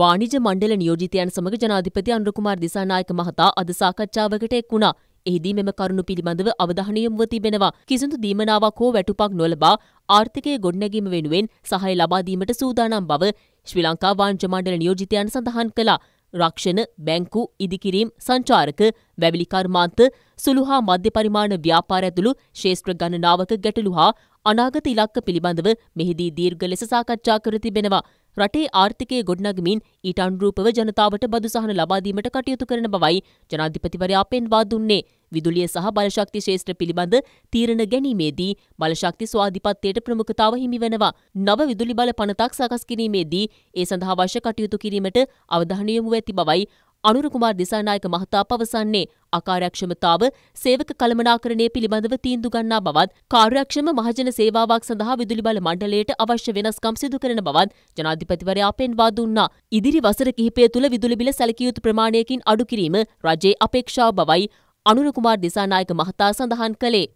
වාණිජ මණ්ඩල නියෝජිතයන් සමග ජනාධිපති අනුරකුමාර් දිසානායක මහතා අද සාකච්ඡාවකට එක් වුණා. එහිදී මෙම කරුණු පිළිබඳව අවධානය යොමුව තිබෙනවා. කිසිදු දීමනාවක් හෝ වැටුපක් නොලබා ආර්ථිකයේ ගොඩනැගීම වෙනුවෙන් සහාය ලබා දීමට සූදානම් බව ශ්‍රී ලංකා වාණිජ මණ්ඩල නියෝජිතයන් සඳහන් කළා. රක්ෂණ, බැංකු, ඉදිකිරීම්, සංචාරක, වැවිලි කර්මාන්ත, සුළු හා මධ්‍ය පරිමාණ ව්‍යාපාර ඇතුළු ශේෂ්ත්‍ර ගණනාවක ගැටලු හා අනාගත ඉලක්ක පිළිබඳව මෙහිදී දීර්ඝ ලෙස සාකච්ඡා කර තිබෙනවා. රටේ ආර්ථිකය ගොඩනගමින් ඊට අනුරූපව ජනතාවට බදු සහන ලබාදීමට කටයුතු කරන බවයි ජනාධිපතිවරයා පෙන්වා දුන්නේ. විදුලිය සහ බලශක්ති ශේෂ්ත්‍ර පිළිබඳ තීරණ ගැනීමේදී බලශක්ති ස්වාධිපත්වයට ප්‍රමුඛතාව හිමිවනවා. නව විදුලි බල පනතක් සකස් කිරීමේදී ඒ සඳහා අවශ්‍ය කටයුතු කිරීමට අවධානය යොමු ඇති බවයි අනුරකුමාර් දිසානායක මහතා පවසන්නේ අකාර්යක්ෂමතාව සේවක කළමනාකරණය පිළිබඳව තීන්දු ගන්නා බවත් කාර්යක්ෂම මහජන සේවාවක් සඳහා විදුලි බල මණ්ඩලයට අවශ්‍ය වෙනස්කම් සිදු කරන බවත් ජනාධිපතිවරයා පෙන්වා දුන්නා. ඉදිරි වසර කිහිපය තුළ විදුලි බිල සැලකිය යුතු ප්‍රමාණයකින් අඩු කිරීම රජයේ අපේක්ෂාව බවයි අනුරකුමාර් දිසානායක මහතා සඳහන් කළේ.